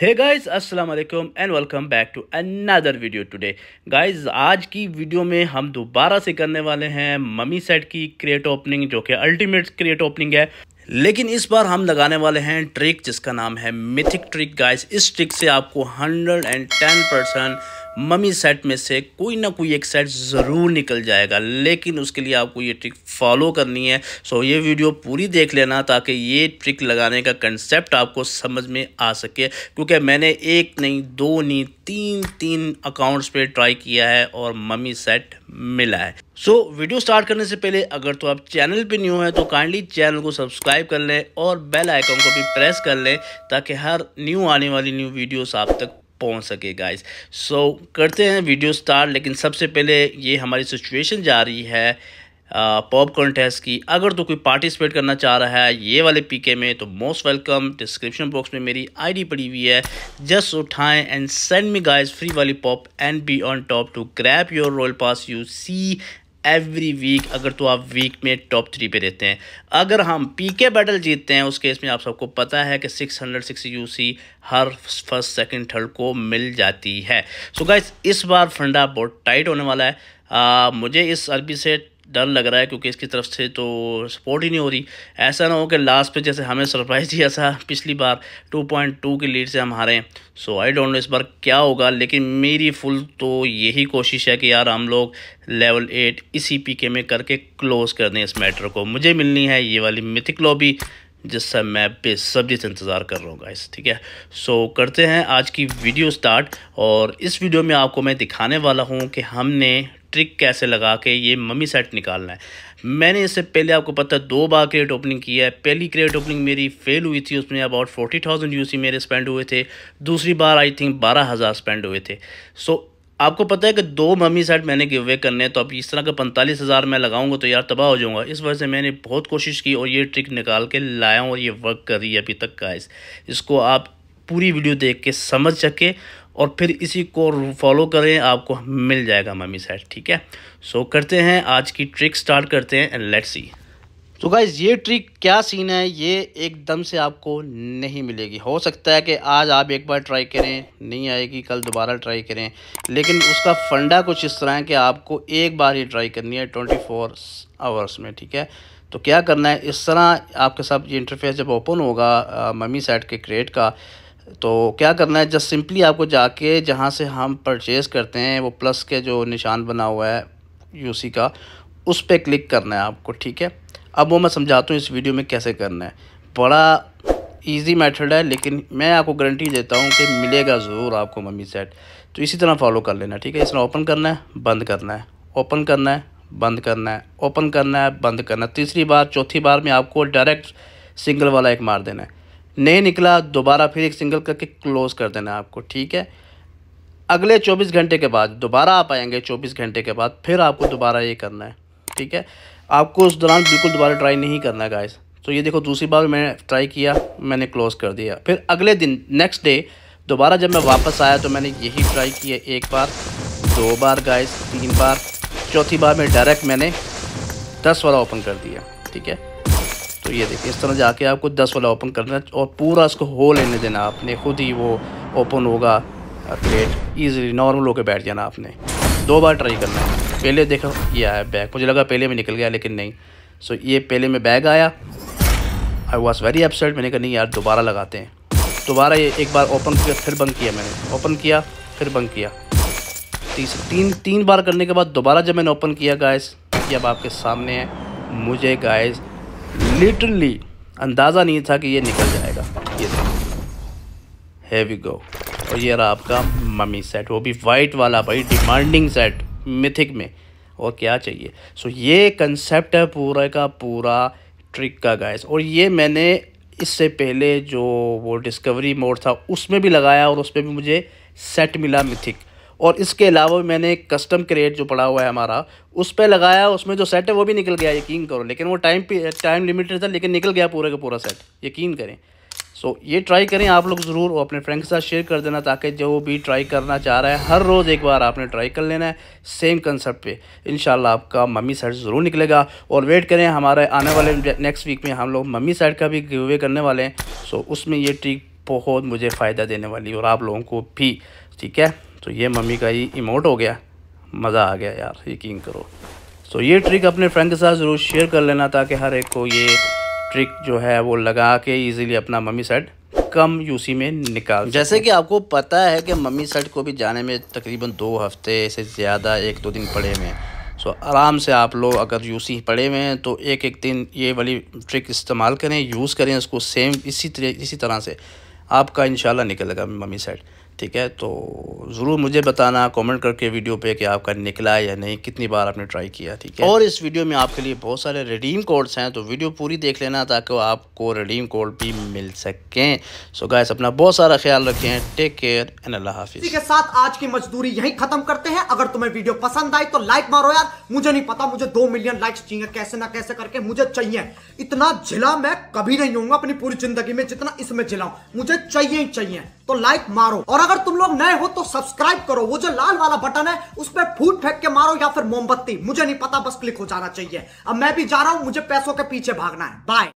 हे guys अस्सलाम वालेकुम and welcome back to another video today guys आज की वीडियो में हम दोबारा से करने वाले हैं ममी सेट की क्रिएट ओपनिंग जो कि अल्टीमेट क्रिएट ओपनिंग है लेकिन इस बार हम लगाने वाले हैं ट्रिक जिसका नाम है मिथिक ट्रिक गाइस इस ट्रिक से आपको hundred and ten percent mummy set में से कोई ना कोई एक सेट ज़रूर निकल जाएगा लेकिन उसके लिए आपको ये ट्रिक फॉलो करनी है सो ये वीडियो पूरी देख लेना ताकि ये ट्रिक लगाने का कंसेप्ट आपको समझ में आ सके क्योंकि मैंने एक नहीं दो नहीं तीन तीन अकाउंट्स पे ट्राई किया है और ममी सेट मिला है सो so, वीडियो स्टार्ट करने से पहले अगर तो आप चैनल पे न्यू हैं तो काइंडली चैनल को सब्सक्राइब कर लें और बेल आइकन को भी प्रेस कर लें ताकि हर न्यू आने वाली न्यू वीडियोस आप तक पहुंच सके गाइस सो so, करते हैं वीडियो स्टार्ट लेकिन सबसे पहले ये हमारी सिचुएशन जा रही है पॉप कॉन्टेस्ट की अगर तो कोई पार्टिसिपेट करना चाह रहा है ये वाले पीके में तो मोस्ट वेलकम डिस्क्रिप्शन बॉक्स में मेरी आईडी पड़ी हुई है जस्ट उठाएं and send me guys free वाली pop and be on top to grab your royale pass you see every week अगर तो आप वीक में टॉप थ्री पे रहते हैं अगर हम पीके बैटल जीतते हैं उस केस में आप सबको पता है कि 660 यूसी हर फर्स्ट सेकंड थर्ड को मिल जाती है सो so गाइस इस बार फंडा बहुत टाइट होने वाला है आ, मुझे इस अरबी से डर लग रहा है क्योंकि इसकी तरफ से तो सपोर्ट ही नहीं हो रही ऐसा ना हो कि लास्ट पे जैसे हमें सरप्राइज़ दिया था पिछली बार 2.2 की लीड से हम हारे हैं सो आई डोंट नो इस बार क्या होगा लेकिन मेरी फुल तो यही कोशिश है कि यार हम लोग लेवल एट इसी पीके में करके क्लोज़ कर दें इस मैटर को मुझे मिलनी है ये वाली मिथिक लॉबी जिससे मैं बेसब्री से इंतज़ार कर रहा हूँ गाइस ठीक है सो so, करते हैं आज की वीडियो स्टार्ट और इस वीडियो में आपको मैं दिखाने वाला हूँ कि हमने ट्रिक कैसे लगा के ये मम्मी सेट निकालना है मैंने इससे पहले आपको पता है दो बार क्रेट ओपनिंग किया है पहली क्रेट ओपनिंग मेरी फेल हुई थी उसमें अबाउट फोर्टी थाउजेंड यू मेरे स्पेंड हुए थे दूसरी बार आई थिंक बारह हज़ार स्पेंड हुए थे सो so, आपको पता है कि दो मम्मी सेट मैंने गिव अवे करने हैं तो अब इस तरह का पैंतालीस हज़ार मैं लगाऊंगा तो यार तबाह हो जाऊंगा इस वजह से मैंने बहुत कोशिश की और ये ट्रिक निकाल के लाया हूँ और ये वर्क कर रही है अभी तक का इसको आप पूरी वीडियो देख के समझ सके और फिर इसी को फॉलो करें आपको मिल जाएगा मम्मी सेट ठीक है सो so, करते हैं आज की ट्रिक स्टार्ट करते हैं एंड लेट्स सी तो गाइज ये ट्रिक क्या सीन है ये एकदम से आपको नहीं मिलेगी हो सकता है कि आज आप एक बार ट्राई करें नहीं आएगी कल दोबारा ट्राई करें लेकिन उसका फंडा कुछ इस तरह है कि आपको एक बार ही ट्राई करनी है ट्वेंटी फोर आवर्स में ठीक है तो क्या करना है इस तरह आपके साथ ये इंटरफेस जब ओपन होगा मम्मी uh, साइट के क्रिएट का तो क्या करना है जस्ट सिंपली आपको जाके जहाँ से हम परचेज करते हैं वो प्लस के जो निशान बना हुआ है यूसी का उस पर क्लिक करना है आपको ठीक है अब वो मैं समझाता हूँ इस वीडियो में कैसे करना है बड़ा ईजी मेथड है लेकिन मैं आपको गारंटी देता हूँ कि मिलेगा ज़रूर आपको मम्मी सेट तो इसी तरह फॉलो कर लेना ठीक है इस तरह ओपन करना है बंद करना है ओपन करना है बंद करना है ओपन करना है बंद करना है तीसरी बार चौथी बार में आपको डायरेक्ट सिंगल वाला एक मार देना है नहीं निकला दोबारा फिर एक सिंगल करके क्लोज़ कर देना आपको ठीक है अगले 24 घंटे के बाद दोबारा आप आएंगे 24 घंटे के बाद फिर आपको दोबारा ये करना है ठीक है आपको उस दौरान बिल्कुल दोबारा ट्राई नहीं करना है गाइस तो ये देखो दूसरी बार मैंने ट्राई किया मैंने क्लोज़ कर दिया फिर अगले दिन नेक्स्ट डे दोबारा जब मैं वापस आया तो मैंने यही ट्राई किया एक बार दो बार गाइस तीन बार चौथी बार में डायरेक्ट मैंने दस वाला ओपन कर दिया ठीक है तो ये देखिए इस तरह जाके आपको दस वाला ओपन करना है और पूरा इसको हो लेने देना आपने खुद ही वो ओपन होगा प्लेट ईजिली नॉर्मल होकर बैठ जाना आपने दो बार ट्राई करना है पहले देखो ये आया बैग मुझे लगा पहले में निकल गया लेकिन नहीं सो ये पहले में बैग आया आई वॉज वेरी अपसेट मैंने कहा नहीं यार दोबारा लगाते हैं दोबारा ये एक बार ओपन किया फिर बंद किया मैंने ओपन किया फिर बंद किया तीसरे तीन तीन बार करने के बाद दोबारा जब मैंने ओपन किया गायस ये अब आपके सामने है मुझे गायस लिटरली अंदाज़ा नहीं था कि ये निकल जाएगा ये हैवी गो और ये रहा आपका मम्मी सेट वो भी वाइट वाला भाई डिमांडिंग सेट मिथिक में और क्या चाहिए सो ये कंसेप्ट है पूरा का पूरा ट्रिक का गाइस और ये मैंने इससे पहले जो वो डिस्कवरी मोड था उसमें भी लगाया और उसमें भी मुझे सेट मिला मिथिक और इसके अलावा मैंने कस्टम क्रिएट जो पड़ा हुआ है हमारा उस पर लगाया उसमें जो सेट है वो भी निकल गया यकीन करो लेकिन वो टाइम टाइम लिमिटेड था लेकिन निकल गया पूरे का पूरा सेट यकीन करें सो so, ये ट्राई करें आप लोग ज़रूर और अपने फ्रेंड के साथ शेयर कर देना ताकि जो भी ट्राई करना चाह रहा है हर रोज़ एक बार आपने ट्राई कर लेना है सेम कंसेप्ट पे इन आपका मम्मी साइड ज़रूर निकलेगा और वेट करें हमारे आने वाले नेक्स्ट वीक में हम लोग मम्मी साइड का भी गिव अवे करने वाले हैं सो so, उसमें ये ट्रिक बहुत मुझे फ़ायदा देने वाली और आप लोगों को भी ठीक है तो ये मम्मी का ही इमोट हो गया मज़ा आ गया यार यकीन करो सो ये ट्रिक अपने फ्रेंड के साथ ज़रूर शेयर कर लेना ताकि हर एक को ये ट्रिक जो है वो लगा के इजीली अपना मम्मी सेट कम यूसी में निकाल जैसे कि आपको पता है कि मम्मी सेट को भी जाने में तकरीबन दो हफ्ते से ज़्यादा एक दो दिन पड़े हुए हैं सो आराम से आप लोग अगर यूसी पड़े हुए हैं तो एक एक दिन ये वाली ट्रिक इस्तेमाल करें यूज़ करें उसको सेम इसी तरह इसी तरह से आपका इन निकलेगा मम्मी सेट ठीक है तो ज़रूर मुझे बताना कमेंट करके वीडियो पे कि आपका निकला या नहीं कितनी बार आपने ट्राई किया ठीक है और इस वीडियो में आपके लिए बहुत सारे रिडीम कोड्स हैं तो वीडियो पूरी देख लेना ताकि आपको रिडीम कोड भी मिल सकें सो गाइस अपना बहुत सारा ख्याल रखें टेक केयर एंड अल्लाह हाफिज़ के साथ आज की मजदूरी यहीं खत्म करते हैं अगर तुम्हें वीडियो पसंद आई तो लाइक मारो यार मुझे नहीं पता मुझे दो मिलियन लाइक्स चाहिए कैसे ना कैसे करके मुझे चाहिए इतना झिला मैं कभी नहीं हूँ अपनी पूरी जिंदगी में जितना इसमें झिलाऊँ मुझे चाहिए ही चाहिए तो लाइक मारो और अगर तुम लोग नए हो तो सब्सक्राइब करो वो जो लाल वाला बटन है उस पर फूट फेंक के मारो या फिर मोमबत्ती मुझे नहीं पता बस क्लिक हो जाना चाहिए अब मैं भी जा रहा हूं मुझे पैसों के पीछे भागना है बाय